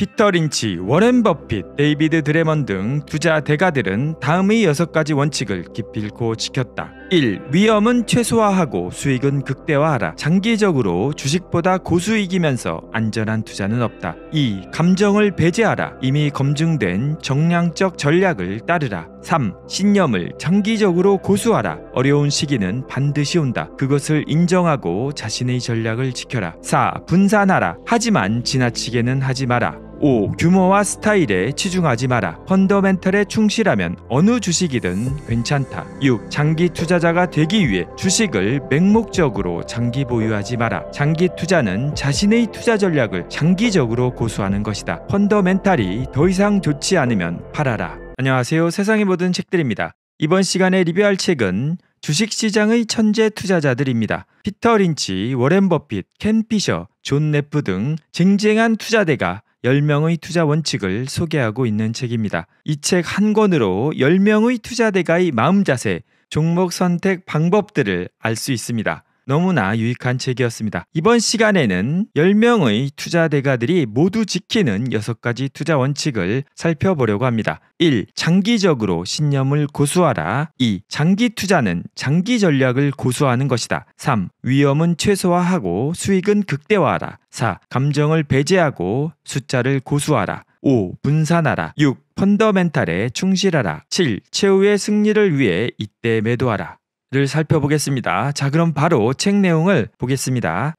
피터 린치, 워렌 버핏, 데이비드 드레먼 등 투자 대가들은 다음의 6가지 원칙을 기필코 지켰다. 1. 위험은 최소화하고 수익은 극대화하라. 장기적으로 주식보다 고수익이면서 안전한 투자는 없다. 2. 감정을 배제하라. 이미 검증된 정량적 전략을 따르라. 3. 신념을 장기적으로 고수하라. 어려운 시기는 반드시 온다. 그것을 인정하고 자신의 전략을 지켜라. 4. 분산하라. 하지만 지나치게는 하지 마라. 5. 규모와 스타일에 치중하지 마라. 펀더멘털에 충실하면 어느 주식이든 괜찮다. 6. 장기 투자자가 되기 위해 주식을 맹목적으로 장기 보유하지 마라. 장기 투자는 자신의 투자 전략을 장기적으로 고수하는 것이다. 펀더멘탈이 더 이상 좋지 않으면 팔아라. 안녕하세요. 세상의 모든 책들입니다. 이번 시간에 리뷰할 책은 주식시장의 천재 투자자들입니다. 피터 린치, 워렌 버핏, 켄 피셔, 존 네프 등 쟁쟁한 투자대가 10명의 투자 원칙을 소개하고 있는 책입니다. 이 책 한 권으로 10명의 투자대가의 마음 자세, 종목 선택 방법들을 알 수 있습니다. 너무나 유익한 책이었습니다. 이번 시간에는 10명의 투자 대가들이 모두 지키는 6가지 투자 원칙을 살펴보려고 합니다. 1. 장기적으로 신념을 고수하라. 2. 장기 투자는 장기 전략을 고수하는 것이다. 3. 위험은 최소화하고 수익은 극대화하라. 4. 감정을 배제하고 숫자를 고수하라. 5. 분산하라. 6. 펀더멘탈에 충실하라. 7. 최후의 승리를 위해 이때 매도하라. 를 살펴보겠습니다. 자, 그럼 바로 책 내용을 보겠습니다.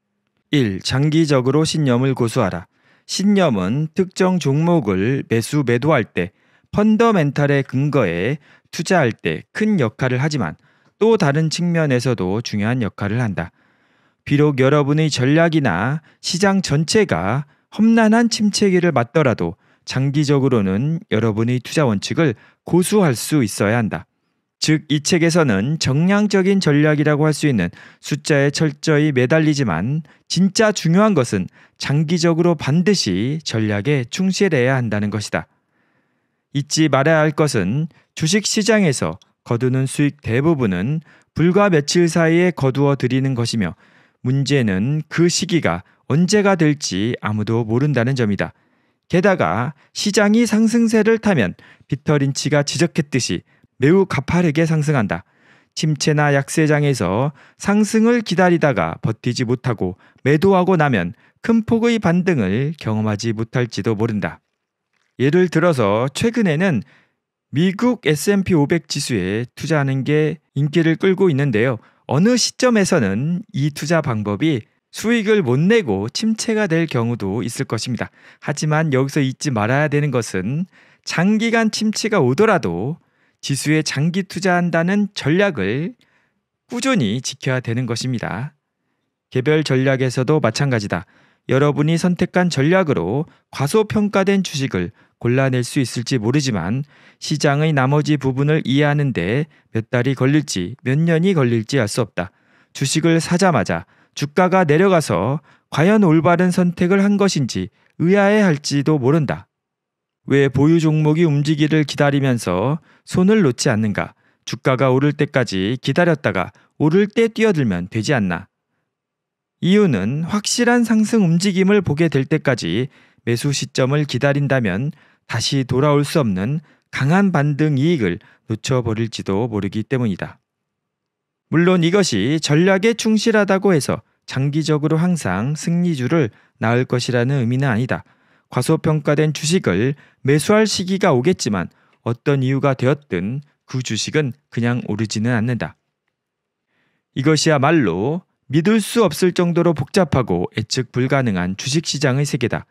1. 장기적으로 신념을 고수하라. 신념은 특정 종목을 매수 매도할 때 펀더멘탈의 근거에 투자할 때 큰 역할을 하지만 또 다른 측면에서도 중요한 역할을 한다. 비록 여러분의 전략이나 시장 전체가 험난한 침체기를 맞더라도 장기적으로는 여러분의 투자 원칙을 고수할 수 있어야 한다. 즉, 이 책에서는 정량적인 전략이라고 할 수 있는 숫자에 철저히 매달리지만 진짜 중요한 것은 장기적으로 반드시 전략에 충실해야 한다는 것이다. 잊지 말아야 할 것은 주식 시장에서 거두는 수익 대부분은 불과 며칠 사이에 거두어 들이는 것이며 문제는 그 시기가 언제가 될지 아무도 모른다는 점이다. 게다가 시장이 상승세를 타면 비터린치가 지적했듯이 매우 가파르게 상승한다. 침체나 약세장에서 상승을 기다리다가 버티지 못하고 매도하고 나면 큰 폭의 반등을 경험하지 못할지도 모른다. 예를 들어서 최근에는 미국 S&P 500 지수에 투자하는 게 인기를 끌고 있는데요. 어느 시점에서는 이 투자 방법이 수익을 못 내고 침체가 될 경우도 있을 것입니다. 하지만 여기서 잊지 말아야 되는 것은 장기간 침체가 오더라도 지수에 장기 투자한다는 전략을 꾸준히 지켜야 되는 것입니다. 개별 전략에서도 마찬가지다. 여러분이 선택한 전략으로 과소평가된 주식을 골라낼 수 있을지 모르지만 시장의 나머지 부분을 이해하는데 몇 달이 걸릴지 몇 년이 걸릴지 알 수 없다. 주식을 사자마자 주가가 내려가서 과연 올바른 선택을 한 것인지 의아해 할지도 모른다. 왜 보유 종목이 움직이를 기다리면서 손을 놓지 않는가? 주가가 오를 때까지 기다렸다가 오를 때 뛰어들면 되지 않나? 이유는 확실한 상승 움직임을 보게 될 때까지 매수 시점을 기다린다면 다시 돌아올 수 없는 강한 반등 이익을 놓쳐버릴지도 모르기 때문이다. 물론 이것이 전략에 충실하다고 해서 장기적으로 항상 승리주를 낳을 것이라는 의미는 아니다. 과소평가된 주식을 매수할 시기가 오겠지만 어떤 이유가 되었든 그 주식은 그냥 오르지는 않는다. 이것이야말로 믿을 수 없을 정도로 복잡하고 예측 불가능한 주식시장의 세계다.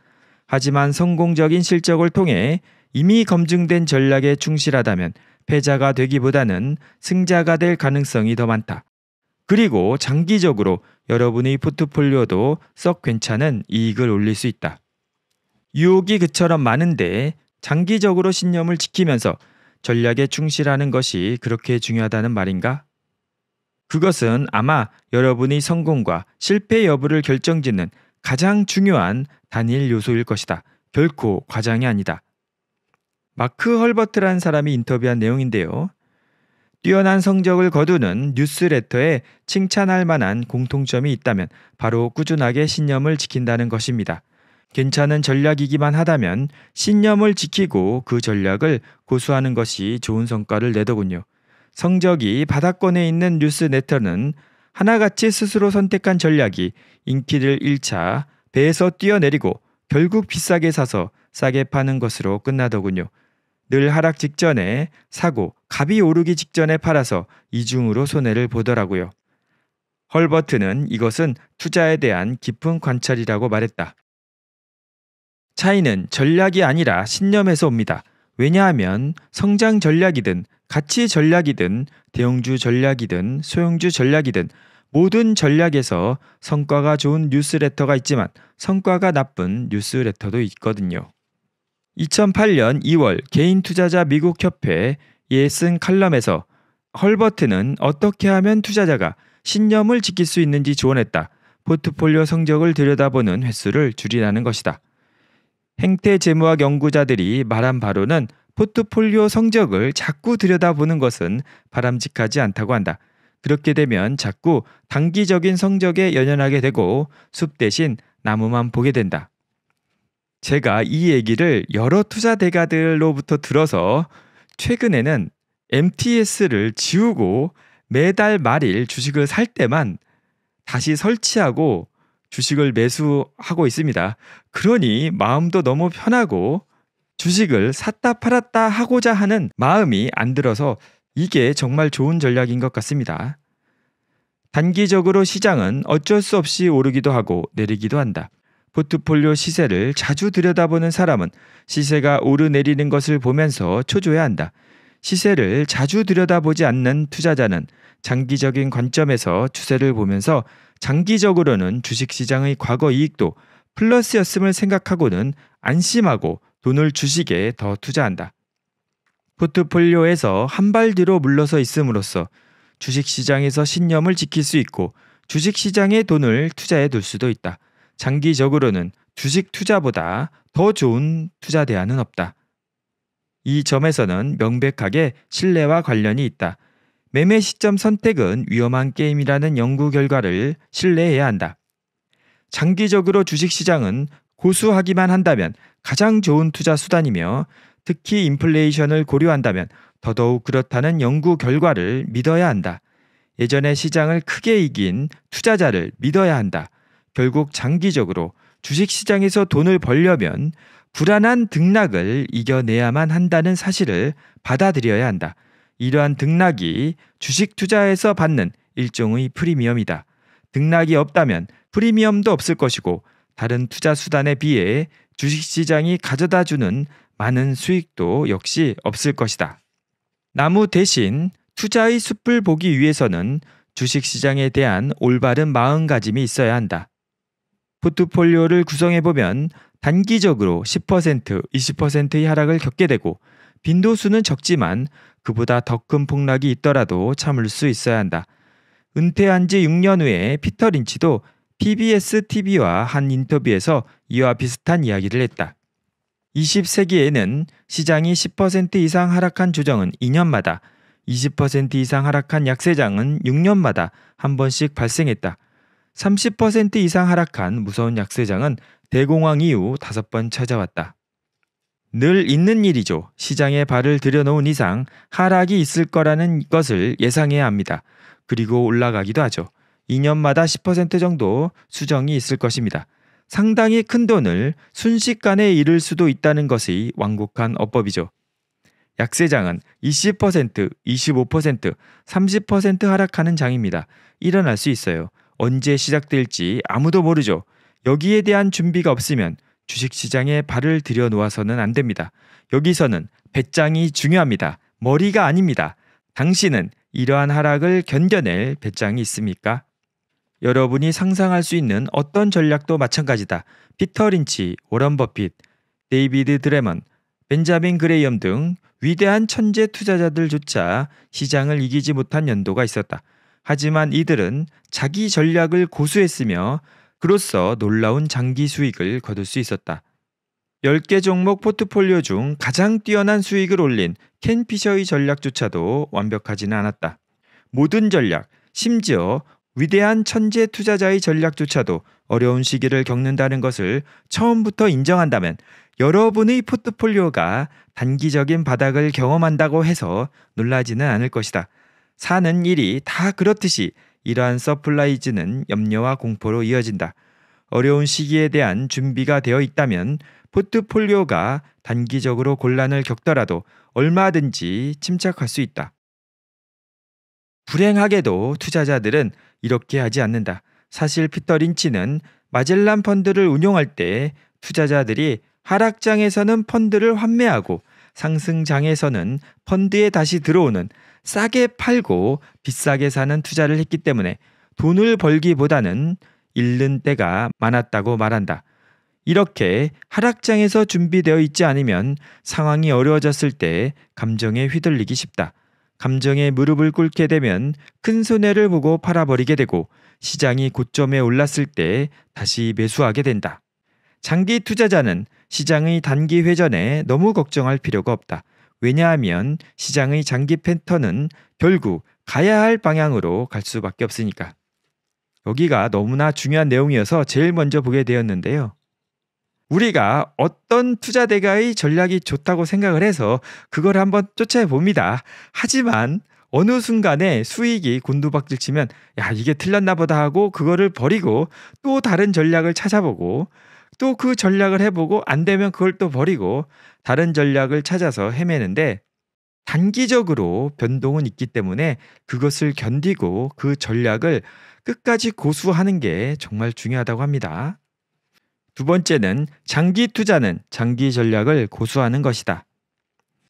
하지만 성공적인 실적을 통해 이미 검증된 전략에 충실하다면 패자가 되기보다는 승자가 될 가능성이 더 많다. 그리고 장기적으로 여러분의 포트폴리오도 썩 괜찮은 이익을 올릴 수 있다. 유혹이 그처럼 많은데 장기적으로 신념을 지키면서 전략에 충실하는 것이 그렇게 중요하다는 말인가? 그것은 아마 여러분의 성공과 실패 여부를 결정짓는 가장 중요한 단일 요소일 것이다. 결코 과장이 아니다. 마크 헐버트라는 사람이 인터뷰한 내용인데요. 뛰어난 성적을 거두는 뉴스레터에 칭찬할 만한 공통점이 있다면 바로 꾸준하게 신념을 지킨다는 것입니다. 괜찮은 전략이기만 하다면 신념을 지키고 그 전략을 고수하는 것이 좋은 성과를 내더군요. 성적이 바닥권에 있는 뉴스 네터는 하나같이 스스로 선택한 전략이 인기를 1차 배에서 뛰어내리고 결국 비싸게 사서 싸게 파는 것으로 끝나더군요. 늘 하락 직전에 사고 값이 오르기 직전에 팔아서 이중으로 손해를 보더라고요. 헐버트는 이것은 투자에 대한 깊은 관찰이라고 말했다. 차이는 전략이 아니라 신념에서 옵니다. 왜냐하면 성장 전략이든 가치 전략이든 대형주 전략이든 소형주 전략이든 모든 전략에서 성과가 좋은 뉴스레터가 있지만 성과가 나쁜 뉴스레터도 있거든요. 2008년 2월 개인 투자자 미국 협회에 쓴 칼럼에서 헐버트는 어떻게 하면 투자자가 신념을 지킬 수 있는지 조언했다. 포트폴리오 성적을 들여다보는 횟수를 줄이라는 것이다. 행태 재무학 연구자들이 말한 바로는 포트폴리오 성적을 자꾸 들여다보는 것은 바람직하지 않다고 한다. 그렇게 되면 자꾸 단기적인 성적에 연연하게 되고 숲 대신 나무만 보게 된다. 제가 이 얘기를 여러 투자 대가들로부터 들어서 최근에는 MTS를 지우고 매달 말일 주식을 살 때만 다시 설치하고 주식을 매수하고 있습니다. 그러니 마음도 너무 편하고 주식을 샀다 팔았다 하고자 하는 마음이 안 들어서 이게 정말 좋은 전략인 것 같습니다. 단기적으로 시장은 어쩔 수 없이 오르기도 하고 내리기도 한다. 포트폴리오 시세를 자주 들여다보는 사람은 시세가 오르내리는 것을 보면서 초조해 한다. 시세를 자주 들여다보지 않는 투자자는 장기적인 관점에서 추세를 보면서 장기적으로는 주식시장의 과거 이익도 플러스였음을 생각하고는 안심하고 돈을 주식에 더 투자한다. 포트폴리오에서 한 발 뒤로 물러서 있음으로써 주식시장에서 신념을 지킬 수 있고 주식시장에 돈을 투자해 둘 수도 있다. 장기적으로는 주식 투자보다 더 좋은 투자 대안은 없다. 이 점에서는 명백하게 신뢰와 관련이 있다. 매매 시점 선택은 위험한 게임이라는 연구 결과를 신뢰해야 한다. 장기적으로 주식시장은 고수하기만 한다면 가장 좋은 투자 수단이며 특히 인플레이션을 고려한다면 더더욱 그렇다는 연구 결과를 믿어야 한다. 예전에 시장을 크게 이긴 투자자를 믿어야 한다. 결국 장기적으로 주식시장에서 돈을 벌려면 불안한 등락을 이겨내야만 한다는 사실을 받아들여야 한다. 이러한 등락이 주식 투자에서 받는 일종의 프리미엄이다. 등락이 없다면 프리미엄도 없을 것이고 다른 투자 수단에 비해 주식 시장이 가져다 주는 많은 수익도 역시 없을 것이다. 나무 대신 투자의 숲을 보기 위해서는 주식 시장에 대한 올바른 마음가짐이 있어야 한다. 포트폴리오를 구성해 보면 단기적으로 10%, 20%의 하락을 겪게 되고 빈도수는 적지만 그보다 더 큰 폭락이 있더라도 참을 수 있어야 한다. 은퇴한 지 6년 후에 피터 린치도 PBS TV와 한 인터뷰에서 이와 비슷한 이야기를 했다. 20세기에는 시장이 10% 이상 하락한 조정은 2년마다, 20% 이상 하락한 약세장은 6년마다 한 번씩 발생했다. 30% 이상 하락한 무서운 약세장은 대공황 이후 다섯 번 찾아왔다. 늘 있는 일이죠. 시장에 발을 들여놓은 이상 하락이 있을 거라는 것을 예상해야 합니다. 그리고 올라가기도 하죠. 2년마다 10% 정도 수정이 있을 것입니다. 상당히 큰 돈을 순식간에 잃을 수도 있다는 것이 완곡한 어법이죠. 약세장은 20%, 25%, 30% 하락하는 장입니다. 일어날 수 있어요. 언제 시작될지 아무도 모르죠. 여기에 대한 준비가 없으면 주식시장에 발을 들여놓아서는 안 됩니다. 여기서는 배짱이 중요합니다. 머리가 아닙니다. 당신은 이러한 하락을 견뎌낼 배짱이 있습니까? 여러분이 상상할 수 있는 어떤 전략도 마찬가지다. 피터 린치, 워런 버핏, 데이비드 드레먼, 벤자민 그레이엄 등 위대한 천재 투자자들조차 시장을 이기지 못한 연도가 있었다. 하지만 이들은 자기 전략을 고수했으며 그로써 놀라운 장기 수익을 거둘 수 있었다. 10개 종목 포트폴리오 중 가장 뛰어난 수익을 올린 켄피셔의 전략조차도 완벽하지는 않았다. 모든 전략, 심지어 위대한 천재 투자자의 전략조차도 어려운 시기를 겪는다는 것을 처음부터 인정한다면 여러분의 포트폴리오가 단기적인 바닥을 경험한다고 해서 놀라지는 않을 것이다. 사는 일이 다 그렇듯이 이러한 서플라이즈는 염려와 공포로 이어진다. 어려운 시기에 대한 준비가 되어 있다면 포트폴리오가 단기적으로 곤란을 겪더라도 얼마든지 침착할 수 있다. 불행하게도 투자자들은 이렇게 하지 않는다. 사실 피터 린치는 마젤란 펀드를 운용할 때 투자자들이 하락장에서는 펀드를 환매하고 상승장에서는 펀드에 다시 들어오는 싸게 팔고 비싸게 사는 투자를 했기 때문에 돈을 벌기보다는 잃는 때가 많았다고 말한다. 이렇게 하락장에서 준비되어 있지 않으면 상황이 어려워졌을 때 감정에 휘둘리기 쉽다. 감정에 무릎을 꿇게 되면 큰 손해를 보고 팔아버리게 되고 시장이 고점에 올랐을 때 다시 매수하게 된다. 장기 투자자는 시장의 단기 회전에 너무 걱정할 필요가 없다. 왜냐하면 시장의 장기 패턴은 결국 가야 할 방향으로 갈 수밖에 없으니까. 여기가 너무나 중요한 내용이어서 제일 먼저 보게 되었는데요. 우리가 어떤 투자 대가의 전략이 좋다고 생각을 해서 그걸 한번 쫓아봅니다. 하지만 어느 순간에 수익이 곤두박질 치면 야 이게 틀렸나 보다 하고 그거를 버리고 또 다른 전략을 찾아보고 또그 전략을 해보고 안 되면 그걸 또 버리고 다른 전략을 찾아서 헤매는데 단기적으로 변동은 있기 때문에 그것을 견디고 그 전략을 끝까지 고수하는 게 정말 중요하다고 합니다. 두 번째는 장기 투자는 장기 전략을 고수하는 것이다.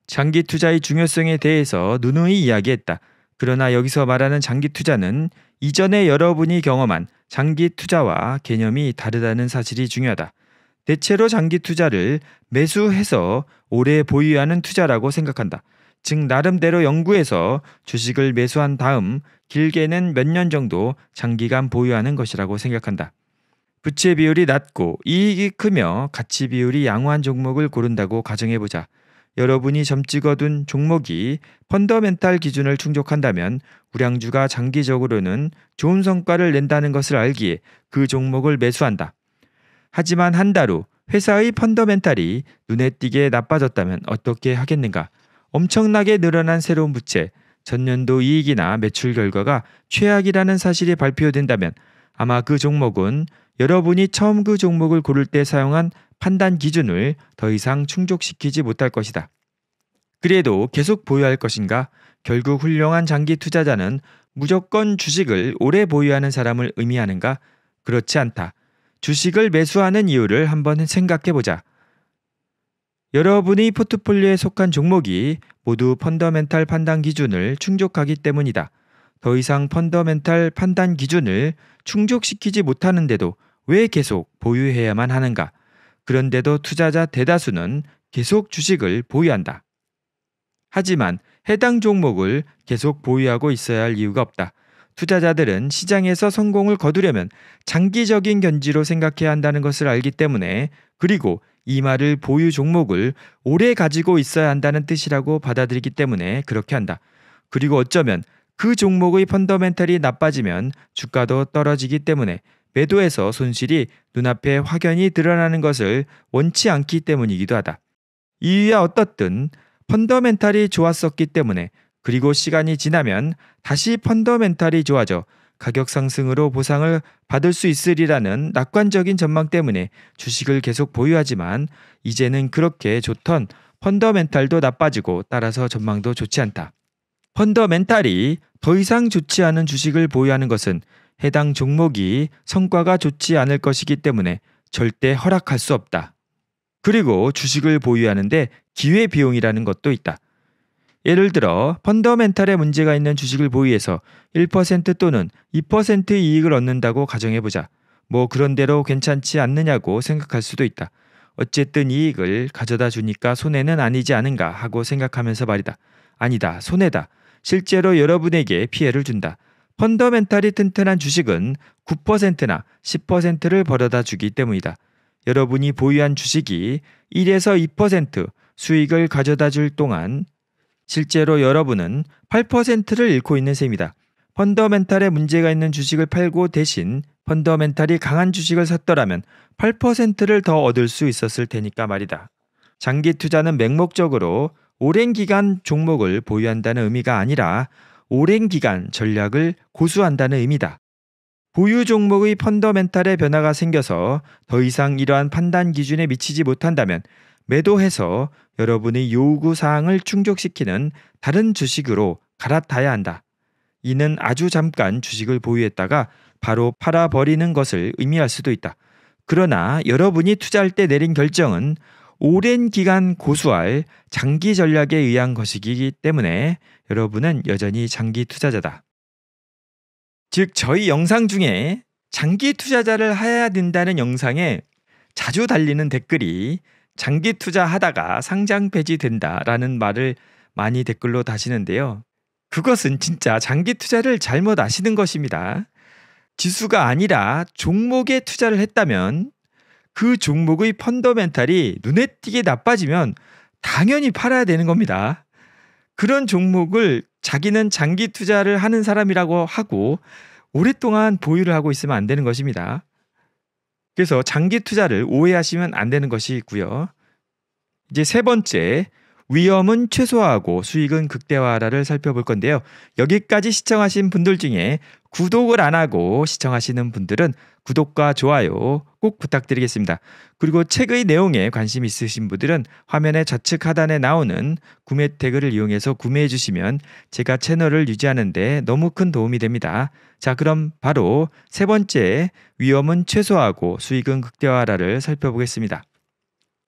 장기 투자의 중요성에 대해서 누누이 이야기했다. 그러나 여기서 말하는 장기 투자는 이전에 여러분이 경험한 장기 투자와 개념이 다르다는 사실이 중요하다. 대체로 장기 투자를 매수해서 오래 보유하는 투자라고 생각한다. 즉 나름대로 연구해서 주식을 매수한 다음 길게는 몇 년 정도 장기간 보유하는 것이라고 생각한다. 부채 비율이 낮고 이익이 크며 가치 비율이 양호한 종목을 고른다고 가정해보자. 여러분이 점 찍어둔 종목이 펀더멘탈 기준을 충족한다면 우량주가 장기적으로는 좋은 성과를 낸다는 것을 알기에 그 종목을 매수한다. 하지만 한 달 후 회사의 펀더멘탈이 눈에 띄게 나빠졌다면 어떻게 하겠는가? 엄청나게 늘어난 새로운 부채, 전년도 이익이나 매출 결과가 최악이라는 사실이 발표된다면 아마 그 종목은 여러분이 처음 그 종목을 고를 때 사용한 판단 기준을 더 이상 충족시키지 못할 것이다. 그래도 계속 보유할 것인가? 결국 훌륭한 장기 투자자는 무조건 주식을 오래 보유하는 사람을 의미하는가? 그렇지 않다. 주식을 매수하는 이유를 한번 생각해 보자. 여러분이 포트폴리오에 속한 종목이 모두 펀더멘탈 판단 기준을 충족하기 때문이다. 더 이상 펀더멘탈 판단 기준을 충족시키지 못하는데도 왜 계속 보유해야만 하는가? 그런데도 투자자 대다수는 계속 주식을 보유한다. 하지만 해당 종목을 계속 보유하고 있어야 할 이유가 없다. 투자자들은 시장에서 성공을 거두려면 장기적인 견지로 생각해야 한다는 것을 알기 때문에 그리고 이 말을 보유 종목을 오래 가지고 있어야 한다는 뜻이라고 받아들이기 때문에 그렇게 한다. 그리고 어쩌면 그 종목의 펀더멘털이 나빠지면 주가도 떨어지기 때문에 매도에서 손실이 눈앞에 확연히 드러나는 것을 원치 않기 때문이기도 하다. 이유야 어떻든 펀더멘탈이 좋았었기 때문에 그리고 시간이 지나면 다시 펀더멘탈이 좋아져 가격 상승으로 보상을 받을 수 있으리라는 낙관적인 전망 때문에 주식을 계속 보유하지만 이제는 그렇게 좋던 펀더멘탈도 나빠지고 따라서 전망도 좋지 않다. 펀더멘탈이 더 이상 좋지 않은 주식을 보유하는 것은 해당 종목이 성과가 좋지 않을 것이기 때문에 절대 허락할 수 없다. 그리고 주식을 보유하는데 기회 비용이라는 것도 있다. 예를 들어 펀더멘탈에 문제가 있는 주식을 보유해서 1% 또는 2% 이익을 얻는다고 가정해보자. 뭐 그런대로 괜찮지 않느냐고 생각할 수도 있다. 어쨌든 이익을 가져다 주니까 손해는 아니지 않은가 하고 생각하면서 말이다. 아니다. 손해다. 실제로 여러분에게 피해를 준다. 펀더멘탈이 튼튼한 주식은 9%나 10%를 벌어다 주기 때문이다. 여러분이 보유한 주식이 1에서 2% 수익을 가져다 줄 동안 실제로 여러분은 8%를 잃고 있는 셈이다. 펀더멘탈에 문제가 있는 주식을 팔고 대신 펀더멘탈이 강한 주식을 샀더라면 8%를 더 얻을 수 있었을 테니까 말이다. 장기 투자는 맹목적으로 오랜 기간 종목을 보유한다는 의미가 아니라 오랜 기간 전략을 고수한다는 의미다. 보유 종목의 펀더멘탈에 변화가 생겨서 더 이상 이러한 판단 기준에 미치지 못한다면 매도해서 여러분의 요구 사항을 충족시키는 다른 주식으로 갈아타야 한다. 이는 아주 잠깐 주식을 보유했다가 바로 팔아버리는 것을 의미할 수도 있다. 그러나 여러분이 투자할 때 내린 결정은 오랜 기간 고수할 장기 전략에 의한 것이기 때문에 여러분은 여전히 장기 투자자다. 즉, 저희 영상 중에 장기 투자자를 해야 된다는 영상에 자주 달리는 댓글이 장기 투자하다가 상장 폐지된다라는 말을 많이 댓글로 다시는데요. 그것은 진짜 장기 투자를 잘못 아시는 것입니다. 지수가 아니라 종목에 투자를 했다면 그 종목의 펀더멘탈이 눈에 띄게 나빠지면 당연히 팔아야 되는 겁니다. 그런 종목을 자기는 장기 투자를 하는 사람이라고 하고 오랫동안 보유를 하고 있으면 안 되는 것입니다. 그래서 장기 투자를 오해하시면 안 되는 것이 있고요. 이제 세 번째 위험은 최소화하고 수익은 극대화라를 살펴볼 건데요. 여기까지 시청하신 분들 중에 구독을 안 하고 시청하시는 분들은 구독과 좋아요 꼭 부탁드리겠습니다. 그리고 책의 내용에 관심 있으신 분들은 화면의 좌측 하단에 나오는 구매 태그를 이용해서 구매해 주시면 제가 채널을 유지하는데 너무 큰 도움이 됩니다. 자, 그럼 바로 세 번째 위험은 최소화하고 수익은 극대화라를 살펴보겠습니다.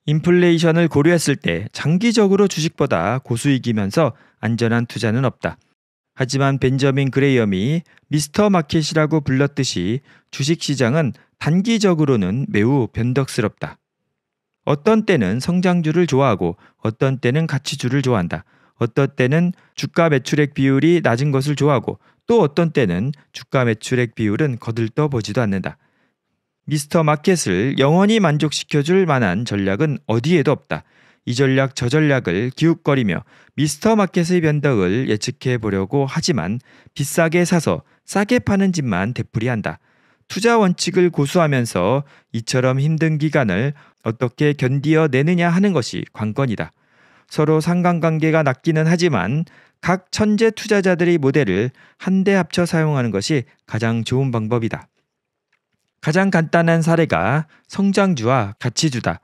인플레이션을 고려했을 때 장기적으로 주식보다 고수익이면서 안전한 투자는 없다. 하지만 벤저민 그레이엄이 미스터 마켓이라고 불렀듯이 주식시장은 단기적으로는 매우 변덕스럽다. 어떤 때는 성장주를 좋아하고 어떤 때는 가치주를 좋아한다. 어떤 때는 주가 매출액 비율이 낮은 것을 좋아하고 또 어떤 때는 주가 매출액 비율은 거들떠 보지도 않는다. 미스터 마켓을 영원히 만족시켜줄 만한 전략은 어디에도 없다. 이 전략 저 전략을 기웃거리며 미스터 마켓의 변덕을 예측해 보려고 하지만 비싸게 사서 싸게 파는 집만 되풀이한다. 투자 원칙을 고수하면서 이처럼 힘든 기간을 어떻게 견디어내느냐 하는 것이 관건이다. 서로 상관관계가 낮기는 하지만 각 천재 투자자들의 모델을 한데 합쳐 사용하는 것이 가장 좋은 방법이다. 가장 간단한 사례가 성장주와 가치주다.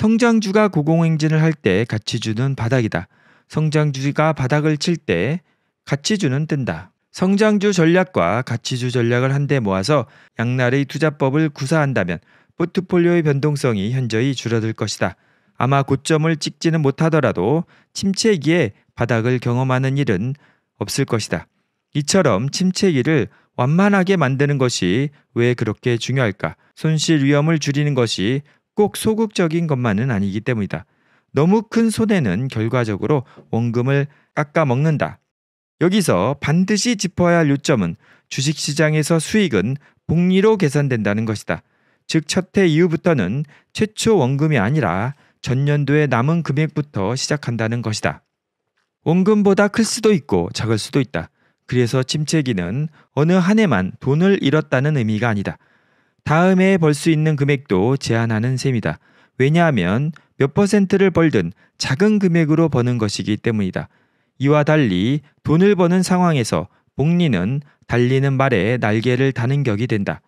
성장주가 고공행진을 할 때 가치주는 바닥이다. 성장주가 바닥을 칠 때 가치주는 뜬다. 성장주 전략과 가치주 전략을 한데 모아서 양날의 투자법을 구사한다면 포트폴리오의 변동성이 현저히 줄어들 것이다. 아마 고점을 찍지는 못하더라도 침체기에 바닥을 경험하는 일은 없을 것이다. 이처럼 침체기를 완만하게 만드는 것이 왜 그렇게 중요할까? 손실 위험을 줄이는 것이 꼭 소극적인 것만은 아니기 때문이다. 너무 큰 손해는 결과적으로 원금을 깎아먹는다. 여기서 반드시 짚어야 할 요점은 주식시장에서 수익은 복리로 계산된다는 것이다. 즉, 첫해 이후부터는 최초 원금이 아니라 전년도에 남은 금액부터 시작한다는 것이다. 원금보다 클 수도 있고 작을 수도 있다. 그래서 침체기는 어느 한 해만 돈을 잃었다는 의미가 아니다. 다음에 벌 수 있는 금액도 제한하는 셈이다. 왜냐하면 몇 퍼센트를 벌든 작은 금액으로 버는 것이기 때문이다. 이와 달리 돈을 버는 상황에서 복리는 달리는 말에 날개를 다는 격이 된다.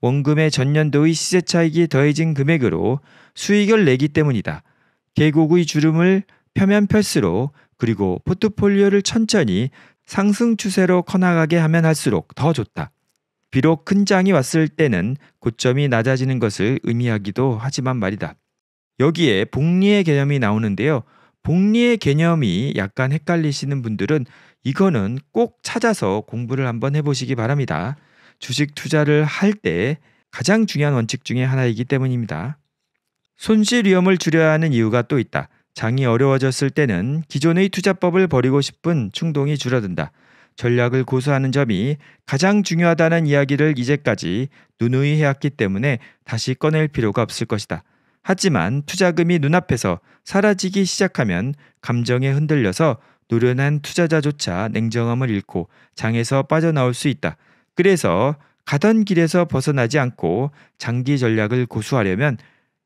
원금의 전년도의 시세 차익이 더해진 금액으로 수익을 내기 때문이다. 계곡의 주름을 펴면 펼수록 그리고 포트폴리오를 천천히 상승 추세로 커나가게 하면 할수록 더 좋다. 비록 큰 장이 왔을 때는 고점이 낮아지는 것을 의미하기도 하지만 말이다. 여기에 복리의 개념이 나오는데요. 복리의 개념이 약간 헷갈리시는 분들은 이거는 꼭 찾아서 공부를 한번 해보시기 바랍니다. 주식 투자를 할 때 가장 중요한 원칙 중에 하나이기 때문입니다. 손실 위험을 줄여야 하는 이유가 또 있다. 장이 어려워졌을 때는 기존의 투자법을 버리고 싶은 충동이 줄어든다. 전략을 고수하는 점이 가장 중요하다는 이야기를 이제까지 누누이 해왔기 때문에 다시 꺼낼 필요가 없을 것이다. 하지만 투자금이 눈앞에서 사라지기 시작하면 감정에 흔들려서 노련한 투자자조차 냉정함을 잃고 장에서 빠져나올 수 있다. 그래서 가던 길에서 벗어나지 않고 장기 전략을 고수하려면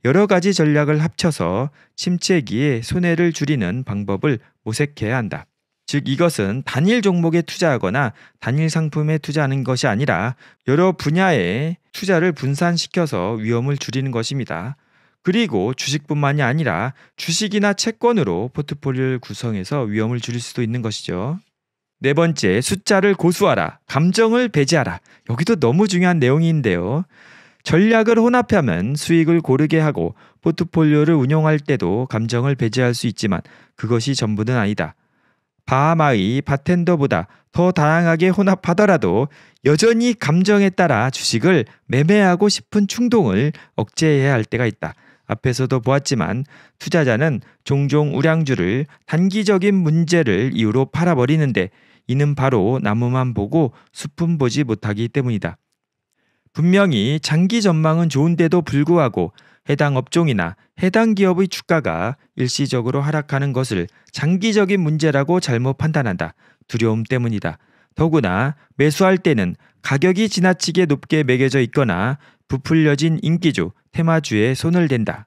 여러 가지 전략을 합쳐서 침체기에 손해를 줄이는 방법을 모색해야 한다. 즉 이것은 단일 종목에 투자하거나 단일 상품에 투자하는 것이 아니라 여러 분야에 투자를 분산시켜서 위험을 줄이는 것입니다. 그리고 주식뿐만이 아니라 주식이나 채권으로 포트폴리오를 구성해서 위험을 줄일 수도 있는 것이죠. 네 번째, 숫자를 고수하라. 감정을 배제하라. 여기도 너무 중요한 내용인데요. 전략을 혼합하면 수익을 고르게 하고 포트폴리오를 운용할 때도 감정을 배제할 수 있지만 그것이 전부는 아니다. 바하마의 바텐더보다 더 다양하게 혼합하더라도 여전히 감정에 따라 주식을 매매하고 싶은 충동을 억제해야 할 때가 있다. 앞에서도 보았지만 투자자는 종종 우량주를 단기적인 문제를 이유로 팔아버리는데 이는 바로 나무만 보고 숲은 보지 못하기 때문이다. 분명히 장기 전망은 좋은데도 불구하고 해당 업종이나 해당 기업의 주가가 일시적으로 하락하는 것을 장기적인 문제라고 잘못 판단한다. 두려움 때문이다. 더구나 매수할 때는 가격이 지나치게 높게 매겨져 있거나 부풀려진 인기주, 테마주에 손을 댄다.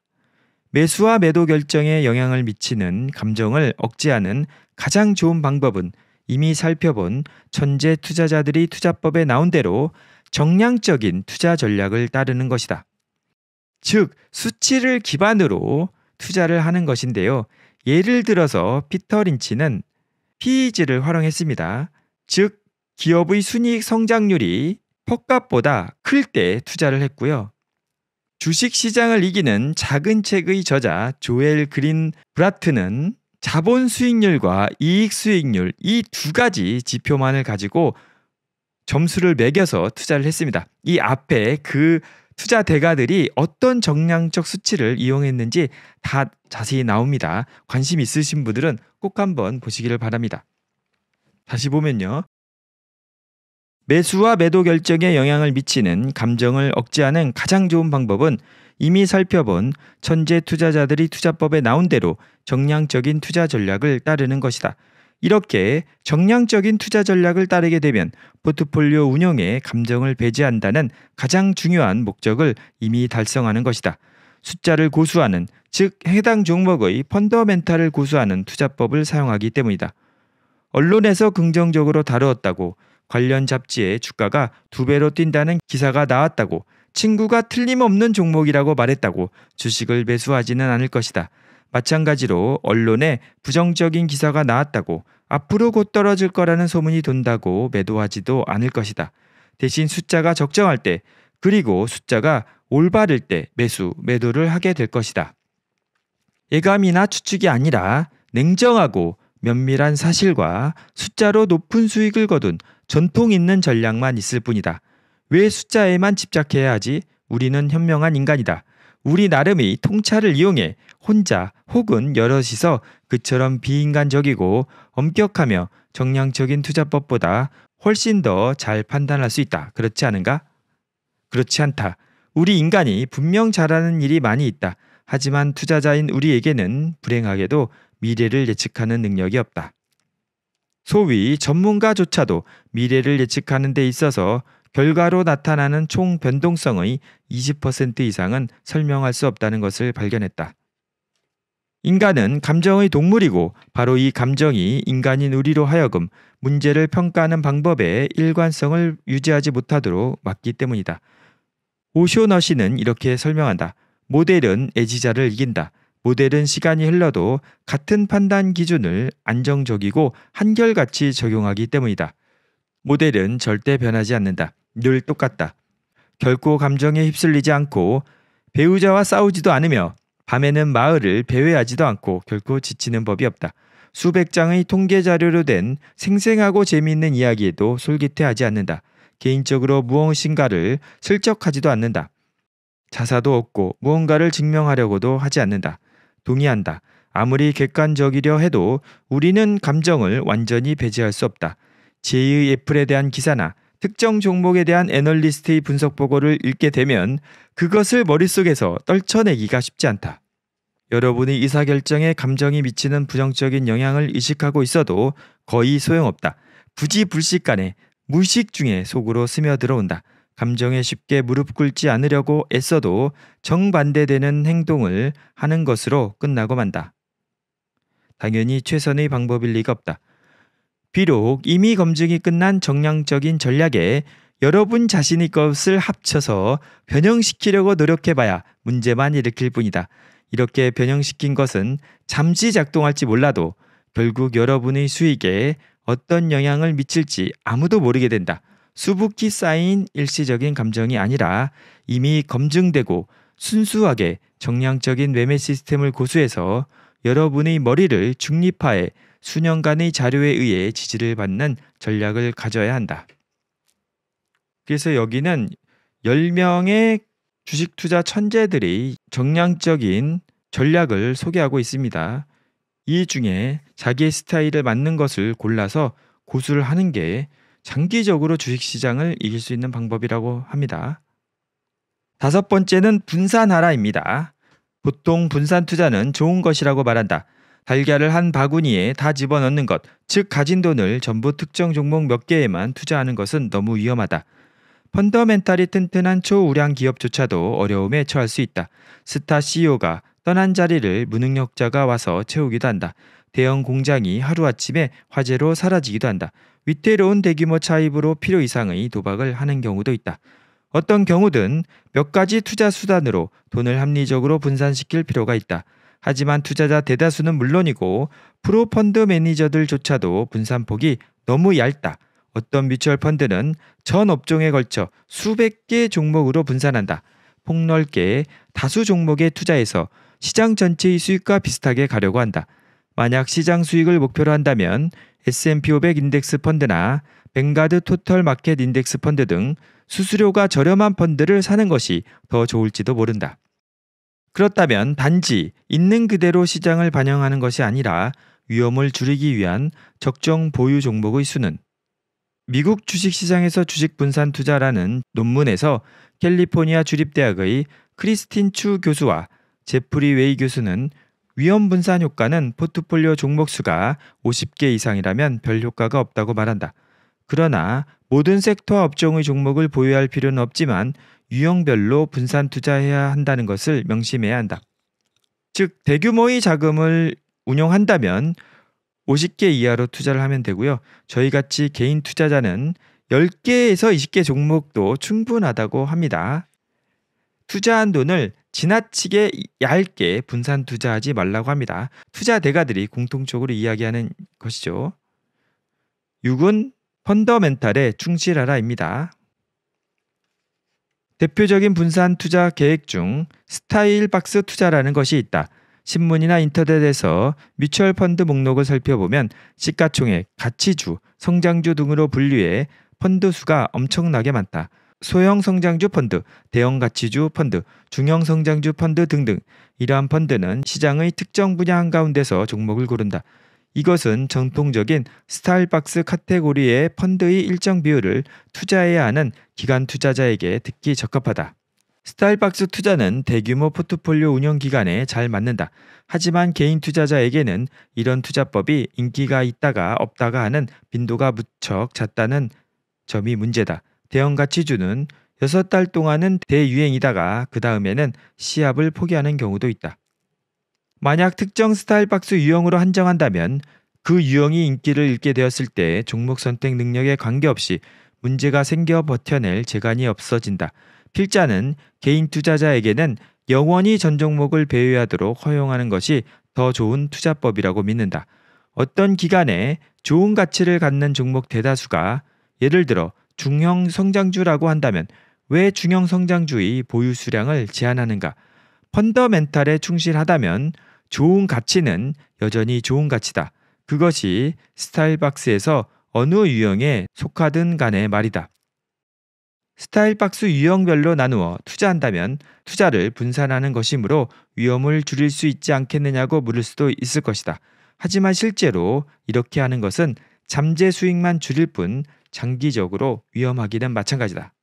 매수와 매도 결정에 영향을 미치는 감정을 억제하는 가장 좋은 방법은 이미 살펴본 천재 투자자들이 투자법에 나온 대로 정량적인 투자 전략을 따르는 것이다. 즉 수치를 기반으로 투자를 하는 것인데요. 예를 들어서 피터 린치는 PEG를 활용했습니다. 즉 기업의 순이익 성장률이 퍽값보다 클 때 투자를 했고요. 주식 시장을 이기는 작은 책의 저자 조엘 그린 브라트는 자본 수익률과 이익 수익률 이 두 가지 지표만을 가지고 점수를 매겨서 투자를 했습니다. 이 앞에 그 투자 대가들이 어떤 정량적 수치를 이용했는지 다 자세히 나옵니다. 관심 있으신 분들은 꼭 한번 보시기를 바랍니다. 다시 보면요. 매수와 매도 결정에 영향을 미치는 감정을 억제하는 가장 좋은 방법은 이미 살펴본 천재 투자자들이 투자법에 나온 대로 정량적인 투자 전략을 따르는 것이다. 이렇게 정량적인 투자 전략을 따르게 되면 포트폴리오 운영에 감정을 배제한다는 가장 중요한 목적을 이미 달성하는 것이다. 숫자를 고수하는 즉 해당 종목의 펀더멘탈을 고수하는 투자법을 사용하기 때문이다. 언론에서 긍정적으로 다루었다고 관련 잡지의 주가가 두 배로 뛴다는 기사가 나왔다고 친구가 틀림없는 종목이라고 말했다고 주식을 매수하지는 않을 것이다. 마찬가지로 언론에 부정적인 기사가 나왔다고 앞으로 곧 떨어질 거라는 소문이 돈다고 매도하지도 않을 것이다. 대신 숫자가 적정할 때 그리고 숫자가 올바를 때 매수, 매도를 하게 될 것이다. 예감이나 추측이 아니라 냉정하고 면밀한 사실과 숫자로 높은 수익을 거둔 전통 있는 전략만 있을 뿐이다. 왜 숫자에만 집착해야 하지? 우리는 현명한 인간이다. 우리 나름의 통찰을 이용해 혼자 혹은 여럿이서 그처럼 비인간적이고 엄격하며 정량적인 투자법보다 훨씬 더 잘 판단할 수 있다. 그렇지 않은가? 그렇지 않다. 우리 인간이 분명 잘하는 일이 많이 있다. 하지만 투자자인 우리에게는 불행하게도 미래를 예측하는 능력이 없다. 소위 전문가조차도 미래를 예측하는 데 있어서 결과로 나타나는 총 변동성의 20% 이상은 설명할 수 없다는 것을 발견했다. 인간은 감정의 동물이고 바로 이 감정이 인간인 우리로 하여금 문제를 평가하는 방법에 일관성을 유지하지 못하도록 막기 때문이다. 오쇼너시는 이렇게 설명한다. 모델은 애지자를 이긴다. 모델은 시간이 흘러도 같은 판단 기준을 안정적이고 한결같이 적용하기 때문이다. 모델은 절대 변하지 않는다. 늘 똑같다. 결코 감정에 휩쓸리지 않고 배우자와 싸우지도 않으며 밤에는 마을을 배회하지도 않고 결코 지치는 법이 없다. 수백 장의 통계 자료로 된 생생하고 재미있는 이야기에도 솔깃해하지 않는다. 개인적으로 무엇인가를 슬쩍하지도 않는다. 자사도 없고 무언가를 증명하려고도 하지 않는다. 동의한다. 아무리 객관적이려 해도 우리는 감정을 완전히 배제할 수 없다. 제2의 애플에 대한 기사나 특정 종목에 대한 애널리스트의 분석 보고를 읽게 되면 그것을 머릿속에서 떨쳐내기가 쉽지 않다. 여러분이 의사결정에 감정이 미치는 부정적인 영향을 의식하고 있어도 거의 소용없다. 부지불식 간에 무식 중에 속으로 스며들어온다. 감정에 쉽게 무릎 꿇지 않으려고 애써도 정반대되는 행동을 하는 것으로 끝나고 만다. 당연히 최선의 방법일 리가 없다. 비록 이미 검증이 끝난 정량적인 전략에 여러분 자신의 것을 합쳐서 변형시키려고 노력해봐야 문제만 일으킬 뿐이다. 이렇게 변형시킨 것은 잠시 작동할지 몰라도 결국 여러분의 수익에 어떤 영향을 미칠지 아무도 모르게 된다. 수북히 쌓인 일시적인 감정이 아니라 이미 검증되고 순수하게 정량적인 매매 시스템을 고수해서 여러분의 머리를 중립화해 수년간의 자료에 의해 지지를 받는 전략을 가져야 한다. 그래서 여기는 10명의 주식 투자 천재들의 정량적인 전략을 소개하고 있습니다. 이 중에 자기의 스타일을 맞는 것을 골라서 고수를 하는 게 장기적으로 주식시장을 이길 수 있는 방법이라고 합니다. 다섯 번째는 분산하라입니다. 보통 분산 투자는 좋은 것이라고 말한다. 달걀을 한 바구니에 다 집어넣는 것, 즉 가진 돈을 전부 특정 종목 몇 개에만 투자하는 것은 너무 위험하다. 펀더멘탈이 튼튼한 초우량 기업조차도 어려움에 처할 수 있다. 스타 CEO가 떠난 자리를 무능력자가 와서 채우기도 한다. 대형 공장이 하루아침에 화재로 사라지기도 한다. 위태로운 대규모 차입으로 필요 이상의 도박을 하는 경우도 있다. 어떤 경우든 몇 가지 투자 수단으로 돈을 합리적으로 분산시킬 필요가 있다. 하지만 투자자 대다수는 물론이고 프로 펀드 매니저들조차도 분산폭이 너무 얇다. 어떤 뮤추얼 펀드는 전 업종에 걸쳐 수백 개 종목으로 분산한다. 폭넓게 다수 종목에 투자해서 시장 전체의 수익과 비슷하게 가려고 한다. 만약 시장 수익을 목표로 한다면 S&P 500 인덱스 펀드나 벵가드 토털 마켓 인덱스 펀드 등 수수료가 저렴한 펀드를 사는 것이 더 좋을지도 모른다. 그렇다면 단지 있는 그대로 시장을 반영하는 것이 아니라 위험을 줄이기 위한 적정 보유 종목의 수는 미국 주식시장에서 주식 분산 투자라는 논문에서 캘리포니아 주립대학의 크리스틴 추 교수와 제프리 웨이 교수는 위험 분산 효과는 포트폴리오 종목 수가 50개 이상이라면 별 효과가 없다고 말한다. 그러나 모든 섹터 업종의 종목을 보유할 필요는 없지만 유형별로 분산 투자해야 한다는 것을 명심해야 한다. 즉 대규모의 자금을 운용한다면 50개 이하로 투자를 하면 되고요. 저희 같이 개인 투자자는 10개에서 20개 종목도 충분하다고 합니다. 투자한 돈을 지나치게 얇게 분산 투자하지 말라고 합니다. 투자 대가들이 공통적으로 이야기하는 것이죠. 6은 펀더멘탈에 충실하라입니다. 대표적인 분산 투자 계획 중 스타일 박스 투자라는 것이 있다. 신문이나 인터넷에서 미추얼 펀드 목록을 살펴보면 시가총액, 가치주, 성장주 등으로 분류해 펀드 수가 엄청나게 많다. 소형 성장주 펀드, 대형 가치주 펀드, 중형 성장주 펀드 등등 이러한 펀드는 시장의 특정 분야 한가운데서 종목을 고른다. 이것은 전통적인 스타일박스 카테고리의 펀드의 일정 비율을 투자해야 하는 기관 투자자에게 듣기 적합하다. 스타일박스 투자는 대규모 포트폴리오 운영 기간에 잘 맞는다. 하지만 개인 투자자에게는 이런 투자법이 인기가 있다가 없다가 하는 빈도가 무척 잦다는 점이 문제다. 대형 가치주는 6달 동안은 대유행이다가 그 다음에는 시합을 포기하는 경우도 있다. 만약 특정 스타일 박스 유형으로 한정한다면 그 유형이 인기를 잃게 되었을 때 종목 선택 능력에 관계없이 문제가 생겨 버텨낼 재간이 없어진다. 필자는 개인 투자자에게는 영원히 전 종목을 배회하도록 허용하는 것이 더 좋은 투자법이라고 믿는다. 어떤 기간에 좋은 가치를 갖는 종목 대다수가 예를 들어 중형 성장주라고 한다면 왜 중형 성장주의 보유 수량을 제한하는가? 펀더멘탈에 충실하다면 좋은 가치는 여전히 좋은 가치다. 그것이 스타일박스에서 어느 유형에 속하든 간의 말이다. 스타일박스 유형별로 나누어 투자한다면 투자를 분산하는 것이므로 위험을 줄일 수 있지 않겠느냐고 물을 수도 있을 것이다. 하지만 실제로 이렇게 하는 것은 잠재 수익만 줄일 뿐 장기적으로 위험하기는 마찬가지다.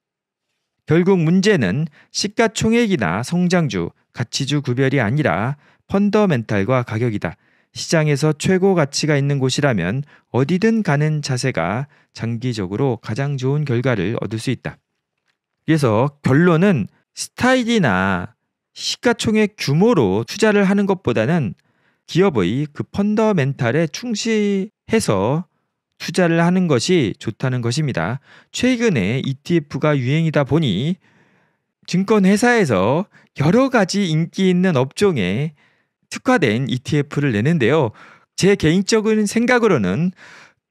결국 문제는 시가총액이나 성장주, 가치주 구별이 아니라 펀더멘탈과 가격이다. 시장에서 최고 가치가 있는 곳이라면 어디든 가는 자세가 장기적으로 가장 좋은 결과를 얻을 수 있다. 그래서 결론은 스타일이나 시가총액 규모로 투자를 하는 것보다는 기업의 그 펀더멘탈에 충실해서 투자를 하는 것이 좋다는 것입니다. 최근에 ETF가 유행이다 보니 증권회사에서 여러 가지 인기 있는 업종에 특화된 ETF를 내는데요. 제 개인적인 생각으로는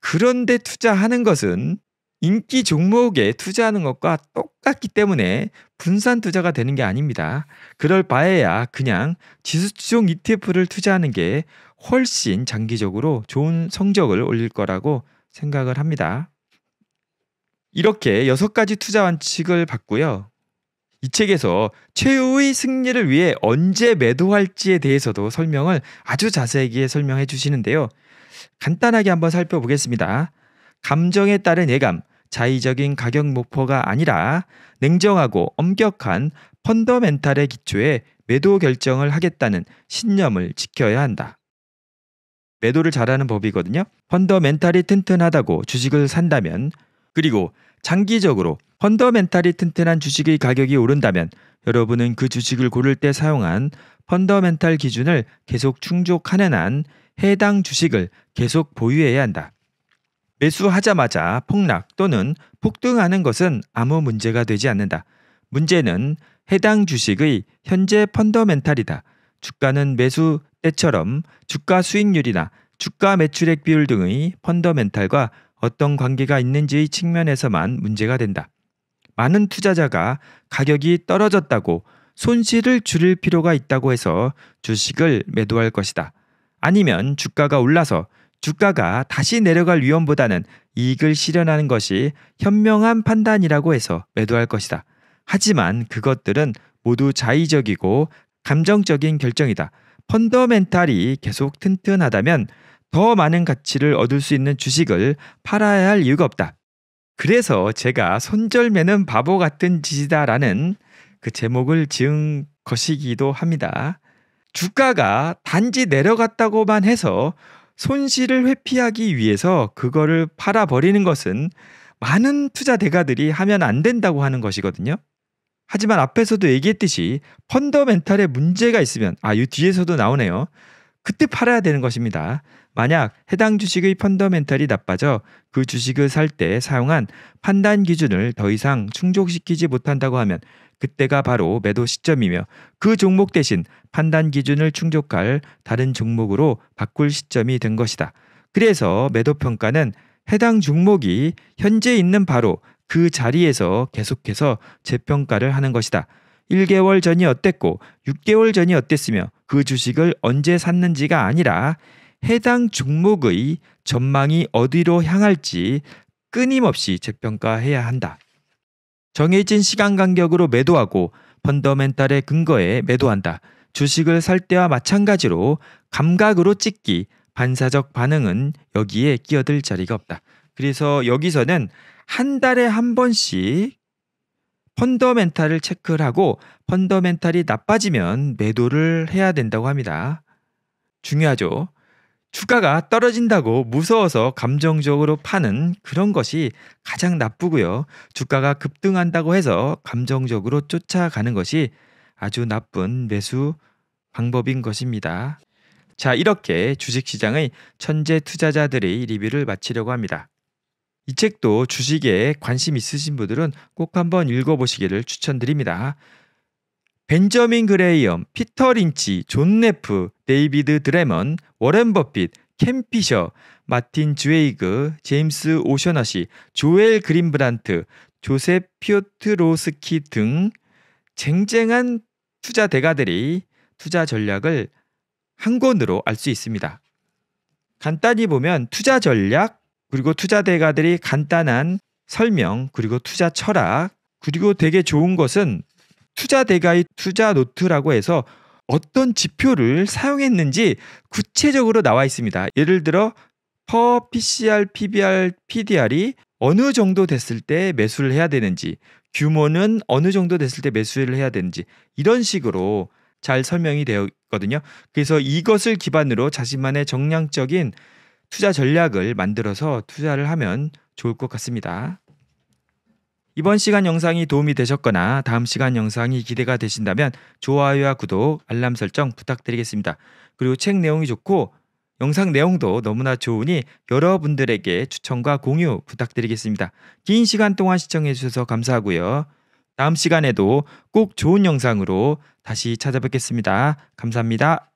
그런데 투자하는 것은 인기 종목에 투자하는 것과 똑같기 때문에 분산 투자가 되는 게 아닙니다. 그럴 바에야 그냥 지수종 ETF를 투자하는 게 훨씬 장기적으로 좋은 성적을 올릴 거라고 생각을 합니다. 이렇게 여섯 가지 투자 원칙을 봤고요. 이 책에서 최후의 승리를 위해 언제 매도할지에 대해서도 설명을 아주 자세하게 설명해 주시는데요. 간단하게 한번 살펴보겠습니다. 감정에 따른 예감, 자의적인 가격 목표가 아니라 냉정하고 엄격한 펀더멘탈의 기초에 매도 결정을 하겠다는 신념을 지켜야 한다. 매도를 잘하는 법이거든요. 펀더멘탈이 튼튼하다고 주식을 산다면 그리고 장기적으로 펀더멘탈이 튼튼한 주식의 가격이 오른다면 여러분은 그 주식을 고를 때 사용한 펀더멘탈 기준을 계속 충족하는 한 해당 주식을 계속 보유해야 한다. 매수하자마자 폭락 또는 폭등하는 것은 아무 문제가 되지 않는다. 문제는 해당 주식의 현재 펀더멘탈이다. 주가는 매수 때처럼 주가 수익률이나 주가 매출액 비율 등의 펀더멘탈과 어떤 관계가 있는지의 측면에서만 문제가 된다. 많은 투자자가 가격이 떨어졌다고 손실을 줄일 필요가 있다고 해서 주식을 매도할 것이다. 아니면 주가가 올라서 주가가 다시 내려갈 위험보다는 이익을 실현하는 것이 현명한 판단이라고 해서 매도할 것이다. 하지만 그것들은 모두 자의적이고 감정적인 결정이다. 펀더멘탈이 계속 튼튼하다면 더 많은 가치를 얻을 수 있는 주식을 팔아야 할 이유가 없다. 그래서 제가 손절매는 바보 같은 짓이다라는 그 제목을 지은 것이기도 합니다. 주가가 단지 내려갔다고만 해서 손실을 회피하기 위해서 그거를 팔아버리는 것은 많은 투자 대가들이 하면 안 된다고 하는 것이거든요. 하지만 앞에서도 얘기했듯이 펀더멘탈에 문제가 있으면 아, 이 뒤에서도 나오네요. 그때 팔아야 되는 것입니다. 만약 해당 주식의 펀더멘탈이 나빠져 그 주식을 살 때 사용한 판단 기준을 더 이상 충족시키지 못한다고 하면 그때가 바로 매도 시점이며 그 종목 대신 판단 기준을 충족할 다른 종목으로 바꿀 시점이 된 것이다. 그래서 매도 평가는 해당 종목이 현재 있는 바로 그 자리에서 계속해서 재평가를 하는 것이다. 1개월 전이 어땠고 6개월 전이 어땠으며 그 주식을 언제 샀는지가 아니라 해당 종목의 전망이 어디로 향할지 끊임없이 재평가해야 한다. 정해진 시간 간격으로 매도하고 펀더멘탈의 근거에 매도한다. 주식을 살 때와 마찬가지로 감각으로 찍기, 반사적 반응은 여기에 끼어들 자리가 없다. 그래서 여기서는 한 달에 한 번씩 펀더멘탈을 체크를 하고 펀더멘탈이 나빠지면 매도를 해야 된다고 합니다. 중요하죠. 주가가 떨어진다고 무서워서 감정적으로 파는 그런 것이 가장 나쁘고요. 주가가 급등한다고 해서 감정적으로 쫓아가는 것이 아주 나쁜 매수 방법인 것입니다. 자, 이렇게 주식시장의 천재 투자자들의 리뷰를 마치려고 합니다. 이 책도 주식에 관심 있으신 분들은 꼭 한번 읽어보시기를 추천드립니다. 벤저민 그레이엄, 피터 린치, 존 네프, 데이비드 드레먼, 워렌 버핏, 캠 피셔, 마틴 주웨이그, 제임스 오셔너시, 조엘 그린브란트, 조셉 피오트로스키 등 쟁쟁한 투자 대가들이 투자 전략을 한 권으로 알 수 있습니다. 간단히 보면 투자 전략, 그리고 투자 대가들이 간단한 설명, 그리고 투자 철학, 그리고 되게 좋은 것은 투자 대가의 투자 노트라고 해서 어떤 지표를 사용했는지 구체적으로 나와 있습니다. 예를 들어 퍼 PCR, PBR, PDR이 어느 정도 됐을 때 매수를 해야 되는지, 규모는 어느 정도 됐을 때 매수를 해야 되는지 이런 식으로 잘 설명이 되어 있거든요. 그래서 이것을 기반으로 자신만의 정량적인 투자 전략을 만들어서 투자를 하면 좋을 것 같습니다. 이번 시간 영상이 도움이 되셨거나 다음 시간 영상이 기대가 되신다면 좋아요와 구독, 알람 설정 부탁드리겠습니다. 그리고 책 내용이 좋고 영상 내용도 너무나 좋으니 여러분들에게 추천과 공유 부탁드리겠습니다. 긴 시간 동안 시청해주셔서 감사하고요. 다음 시간에도 꼭 좋은 영상으로 다시 찾아뵙겠습니다. 감사합니다.